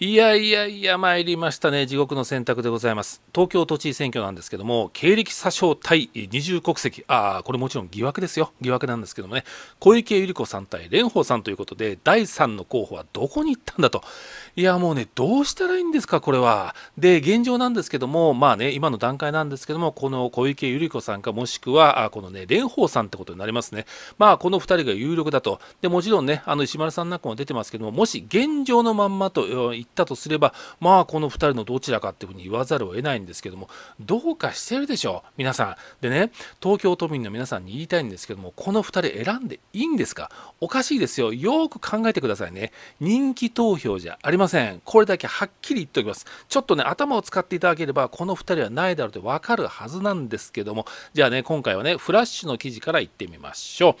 いやいやいや、参りましたね、地獄の選択でございます。東京都知事選挙なんですけども、経歴詐称対二重国籍、ああ、これもちろん疑惑ですよ、疑惑なんですけどもね、小池百合子さん対蓮舫さんということで、第3の候補はどこに行ったんだと、いや、もうね、どうしたらいいんですか、これは。で、現状なんですけども、まあね、今の段階なんですけども、この小池百合子さんか、もしくは、あこのね、蓮舫さんってことになりますね。まあ、この2人が有力だと、でもちろんね、あの石丸さんなんかも出てますけども、もし現状のまんまと、行ったとすればまあこの2人のどちらかっていうふうに言わざるを得ないんですけどもどうかしてるでしょう皆さんでね東京都民の皆さんに言いたいんですけどもこの2人選んでいいんですかおかしいですよよく考えてくださいね人気投票じゃありませんこれだけはっきり言っておきますちょっとね頭を使っていただければこの2人はないだろうって分かるはずなんですけどもじゃあね今回はねフラッシュの記事からいってみましょう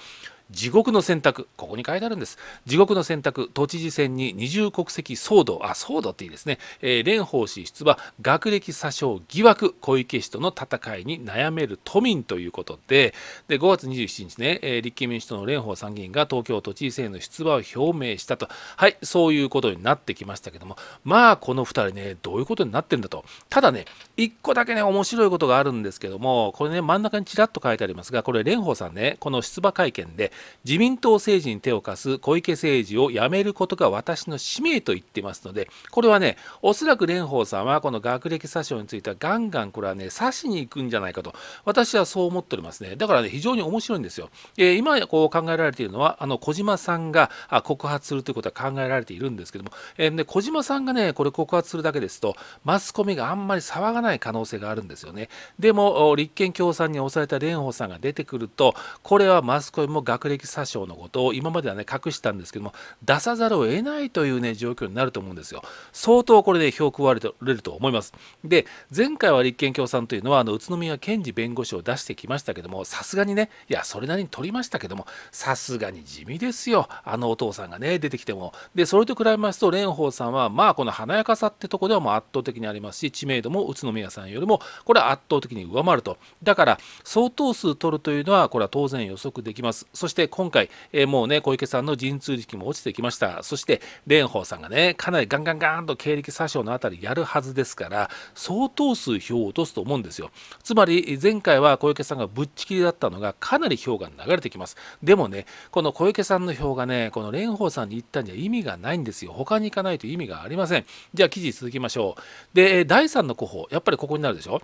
地獄の選択ここに書いてあるんです地獄の選択都知事選に二重国籍騒動あ騒動っていいですね、えー、蓮舫氏出馬学歴詐称疑惑小池氏との戦いに悩める都民ということでで5月27日ね、えー、立憲民主党の蓮舫参議院が東京都知事選の出馬を表明したとはいそういうことになってきましたけどもまあこの2人ねどういうことになってるんだとただね1個だけね面白いことがあるんですけどもこれね真ん中にちらっと書いてありますがこれ蓮舫さんねこの出馬会見で自民党政治に手を貸す小池政治をやめることが私の使命と言ってますので、これはね、おそらく蓮舫さんはこの学歴詐称についてはガンガンこれはね、刺しに行くんじゃないかと、私はそう思っておりますね。だからね、非常に面白いんですよ。えー、今こう考えられているのは、あの小島さんが告発するということは考えられているんですけども、えーね、小島さんがね、これ告発するだけですと、マスコミがあんまり騒がない可能性があるんですよね。でも、立憲共産に押された蓮舫さんが出てくると、これはマスコミも学学歴詐称のことを今まではね隠したんですけども出さざるを得ないというね状況になると思うんですよ相当これで票を食われると思いますで前回は立憲共産というのはあの宇都宮検事弁護士を出してきましたけどもさすがにねいやそれなりに取りましたけどもさすがに地味ですよあのお父さんがね出てきてもでそれと比べますと蓮舫さんはまあこの華やかさってとこではもう圧倒的にありますし知名度も宇都宮さんよりもこれは圧倒的に上回るとだから相当数取るというのはこれは当然予測できますそしして今回、えー、もうね、小池さんの陣痛力も落ちてきました。そして、蓮舫さんがね、かなりガンガンガンと経歴詐称のあたりやるはずですから、相当数票を落とすと思うんですよ。つまり、前回は小池さんがぶっちぎりだったのが、かなり票が流れてきます。でもね、この小池さんの票がね、この蓮舫さんに行ったんじゃ意味がないんですよ。他に行かないと意味がありません。じゃあ、記事続きましょう。で、第3の候補、やっぱりここになるでしょ。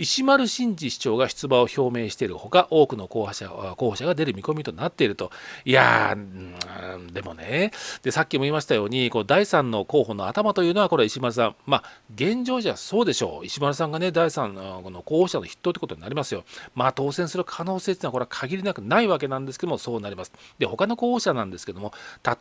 石丸真二市長が出馬を表明しているほか多くの候補者候補者が出る見込みとなっているといやーでもねでさっきも言いましたようにこう第3の候補の頭というのはこれは石丸さんまあ現状じゃそうでしょう石丸さんがね第3の候補者の筆頭ということになりますよまあ当選する可能性というのはこれは限りなくないわけなんですけどもそうなりますで他の候補者なんですけども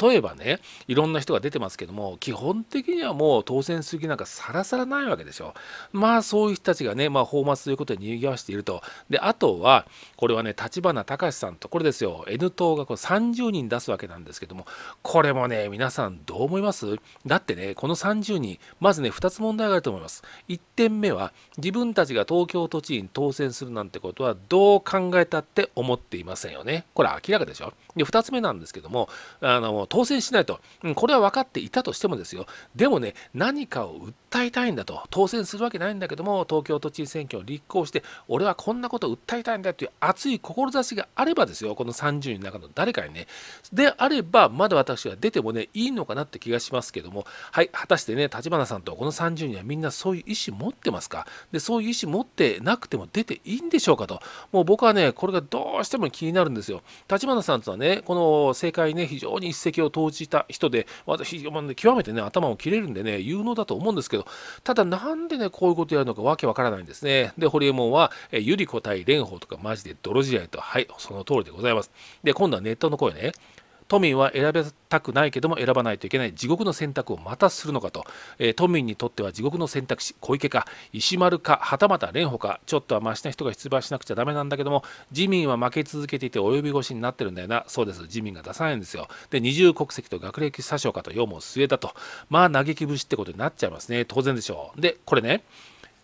例えばねいろんな人が出てますけども基本的にはもう当選する気なんかさらさらないわけでしょまあそういう人たちがねまあマということで賑わしていると。で、あとは、これはね、立花隆さんと、これですよ、N 党がこう30人出すわけなんですけども、これもね、皆さんどう思いますだってね、この30人、まずね、2つ問題があると思います。1点目は、自分たちが東京都知事に当選するなんてことは、どう考えたって思っていませんよね。これ明らかでしょ。で、2つ目なんですけども、あの当選しないと、うん、これは分かっていたとしてもですよ、でもね、何かを訴えたいんだと、当選するわけないんだけども、東京都知事選権を立候補して俺はこんなことを訴えたいんだという熱い志があればですよこの30人の中の誰かにねであればまだ私は出てもねいいのかなって気がしますけどもはい果たしてね立花さんとこの30人はみんなそういう意思持ってますかでそういう意思持ってなくても出ていいんでしょうかともう僕はねこれがどうしても気になるんですよ立花さんとはねこの政界ね非常に一石を投じた人で私、まあね、極めてね頭を切れるんでね有能だと思うんですけどただなんでねこういうことやるのかわけわからないんですねで、ホリエモンは、えユリコ対蓮舫とかマジで泥仕合と。はい、その通りでございます。で、今度はネットの声ね。都民は選べたくないけども選ばないといけない地獄の選択をまたするのかと、えー、都民にとっては地獄の選択肢小池か石丸かはたまた蓮舫かちょっとはマシな人が出馬しなくちゃだめなんだけども自民は負け続けていて及び腰になってるんだよなそうです自民が出さないんですよで二重国籍と学歴詐称かと世も末だとまあ嘆き節ってことになっちゃいますね当然でしょうでこれね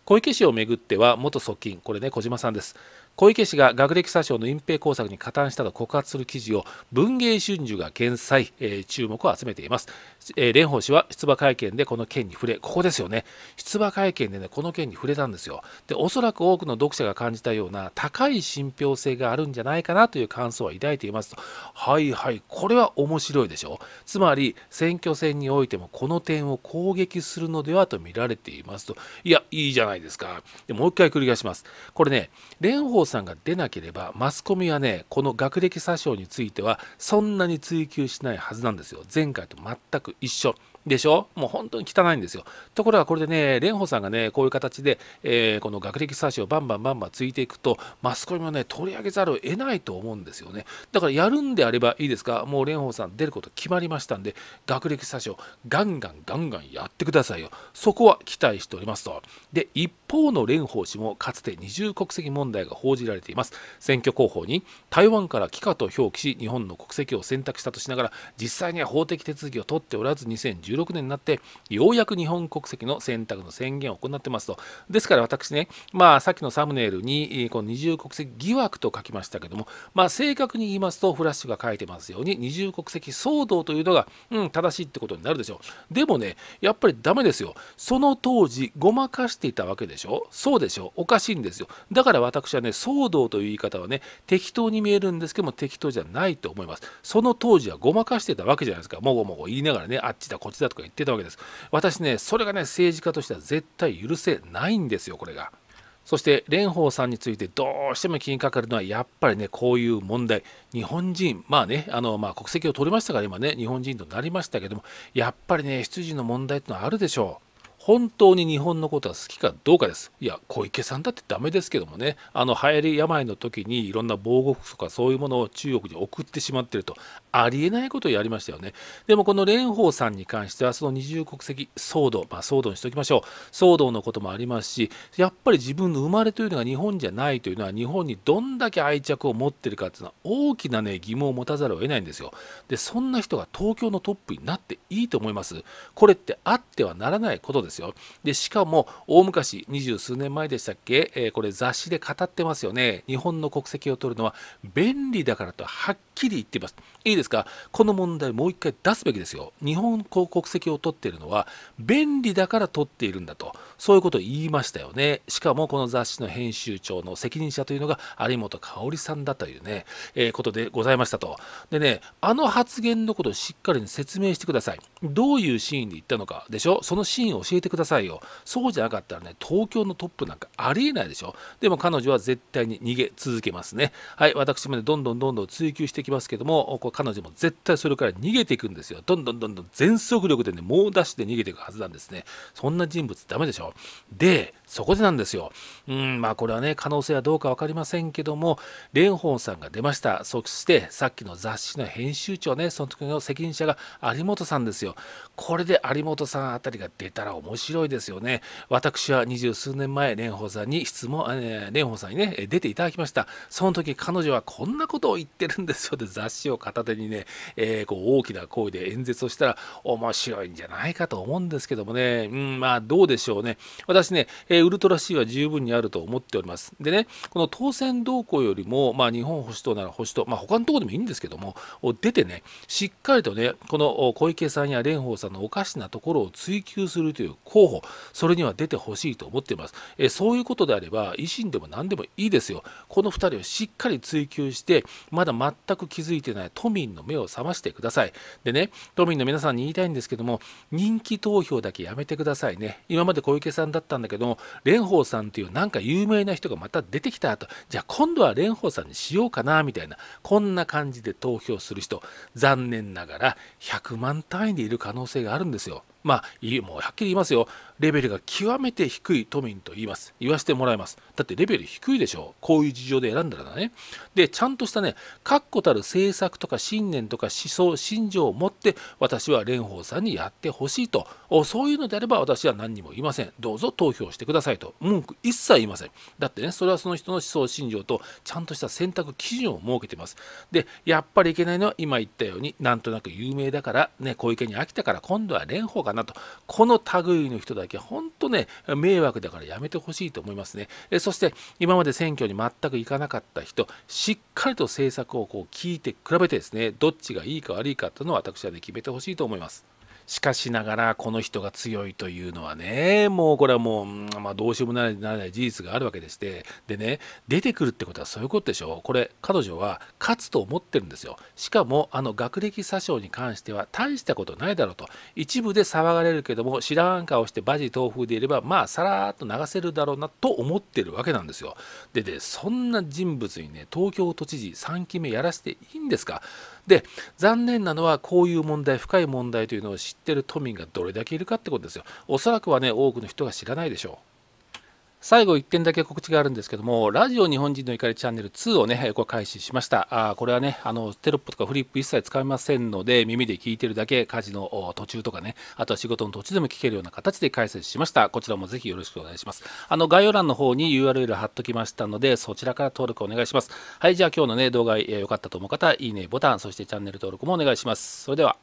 小池氏をめぐっては元側近これね小島さんです小池氏が学歴詐称の隠蔽工作に加担したと告発する記事を文藝春秋が掲載、えー、注目を集めています、えー、蓮舫氏は出馬会見でこの件に触れここですよね出馬会見でねこの件に触れたんですよでおそらく多くの読者が感じたような高い信憑性があるんじゃないかなという感想は抱いていますとはいはいこれは面白いでしょつまり選挙戦においてもこの点を攻撃するのではと見られていますといやいいじゃないですかでもう一回繰り返しますこれね蓮舫藤さんが出なければマスコミはねこの学歴詐称についてはそんなに追及しないはずなんですよ前回と全く一緒でしょもう本当に汚いんですよ。ところがこれでね、蓮舫さんがね、こういう形で、えー、この学歴詐称をバンバンバンバンついていくと、マスコミもね、取り上げざるを得ないと思うんですよね。だからやるんであればいいですか、もう蓮舫さん出ること決まりましたんで、学歴詐称、ガンガンガンガンやってくださいよ。そこは期待しておりますと。で、一方の蓮舫氏もかつて二重国籍問題が報じられています選挙候補に台湾から帰化と表記し日本の国籍を選択したとしながら実際には法的手続きを取っておらず2016年になってようやく日本国籍の選択の宣言を行ってますとですから私ねまあさっきのサムネイルにこの二重国籍疑惑と書きましたけどもまあ正確に言いますとフラッシュが書いてますように二重国籍騒動というのが、うん、正しいってことになるでしょうでもねやっぱりダメですよその当時ごまかしていたわけでしょしょそうでしょおかしいんですよだから私はね騒動という言い方はね適当に見えるんですけども適当じゃないと思いますその当時はごまかしてたわけじゃないですかもごもご言いながらねあっちだこっちだとか言ってたわけです私ねそれがね政治家としては絶対許せないんですよこれが。そして蓮舫さんについてどうしても気にかかるのはやっぱりねこういう問題日本人まあねあの、まあ、国籍を取りましたから今ね日本人となりましたけどもやっぱりね出自の問題ってのはあるでしょう。本当に日本のことは好きかどうかです。いや、小池さんだってダメですけどもね、あの流行り病の時にいろんな防護服とかそういうものを中国に送ってしまってると、ありえないことをやりましたよね。でもこの蓮舫さんに関しては、その二重国籍騒動、まあ、騒動にしておきましょう、騒動のこともありますし、やっぱり自分の生まれというのが日本じゃないというのは、日本にどんだけ愛着を持ってるかっていうのは、大きな、ね、疑問を持たざるを得ないんですよ。で、そんな人が東京のトップになっていいと思います。これってあってはならないことですよ。で、しかも、大昔、二十数年前でしたっけ、えー、これ、雑誌で語ってますよね。日本の国籍を取るのは便利だからとはっきり言っています。いいですかこの問題もう一回出すべきですよ。日本国籍を取っているのは便利だから取っているんだと、そういうことを言いましたよね。しかもこの雑誌の編集長の責任者というのが有本香織さんだというね、えー、ことでございましたと。でね、あの発言のことをしっかり、ね、説明してください。どういうシーンで言ったのかでしょそのシーンを教えてくださいよ。そうじゃなかったらね、東京のトップなんかありえないでしょでも彼女は絶対に逃げ続けますね。はい、私もね、どんどんどんどん追求してきますけどもこう彼女も絶対それから逃げていくんですよどんどんどんどん全速力でね猛ダッシュで逃げていくはずなんですねそんな人物ダメでしょでそこでなんですよ。うん、まあこれはね、可能性はどうか分かりませんけども、蓮舫さんが出ました。そしてさっきの雑誌の編集長ね、その時の責任者が有本さんですよ。これで有本さんあたりが出たら面白いですよね。私は二十数年前、蓮舫さんに質問、えー、蓮舫さんにね、出ていただきました。その時彼女はこんなことを言ってるんですよで雑誌を片手にね、えー、こう大きな声で演説をしたら面白いんじゃないかと思うんですけどもね、うん、まあどうでしょうね。私ね、えーえウルトラ C は十分にあると思っております。でね、この当選動向よりも、まあ、日本保守党なら保守党、まあ、他のところでもいいんですけども、出てね、しっかりとね、この小池さんや蓮舫さんのおかしなところを追及するという候補、それには出てほしいと思っています。えそういうことであれば、維新でも何でもいいですよ。この2人をしっかり追及して、まだ全く気づいてない都民の目を覚ましてください。でね、都民の皆さんに言いたいんですけども、人気投票だけやめてくださいね。今まで小池さんだったんだけども、蓮舫さんというなんか有名な人がまた出てきたとじゃあ今度は蓮舫さんにしようかなみたいなこんな感じで投票する人残念ながら100万単位でいる可能性があるんですよ。まあ、もうはっきり言いますよ。レベルが極めて低い都民と言います。言わせてもらいます。だってレベル低いでしょう。こういう事情で選んだらね。で、ちゃんとしたね、確固たる政策とか信念とか思想、信条を持って、私は蓮舫さんにやってほしいと。そういうのであれば私は何にも言いません。どうぞ投票してくださいと。文句一切言いません。だってね、それはその人の思想、信条とちゃんとした選択基準を設けてます。で、やっぱりいけないのは今言ったように、なんとなく有名だから、ね、小池に飽きたから今度は蓮舫がなとこの類の人だけ本当ね迷惑だからやめてほしいと思いますねえそして今まで選挙に全く行かなかった人しっかりと政策をこう聞いて比べてですねどっちがいいか悪いかというのを私はね決めてほしいと思います。しかしながらこの人が強いというのはねもうこれはもう、まあ、どうしようもならない事実があるわけでしてでね出てくるってことはそういうことでしょう。これ彼女は勝つと思ってるんですよしかもあの学歴詐称に関しては大したことないだろうと一部で騒がれるけども知らん顔してバジ豆腐でいればまあさらっと流せるだろうなと思ってるわけなんですよででそんな人物にね東京都知事3期目やらせていいんですかで残念なのはこういう問題深い問題というのを知ってる都民がどれだけいるかってことですよおそらくはね多くの人が知らないでしょう最後1点だけ告知があるんですけども、ラジオ日本人の怒りチャンネル2をね、これ開始しました。あこれはね、あの、テロップとかフリップ一切使いませんので、耳で聞いてるだけ、家事の途中とかね、あとは仕事の途中でも聞けるような形で解説しました。こちらもぜひよろしくお願いします。あの、概要欄の方に URL 貼っときましたので、そちらから登録お願いします。はい、じゃあ今日のね、動画良かったと思う方、いいねボタン、そしてチャンネル登録もお願いします。それでは。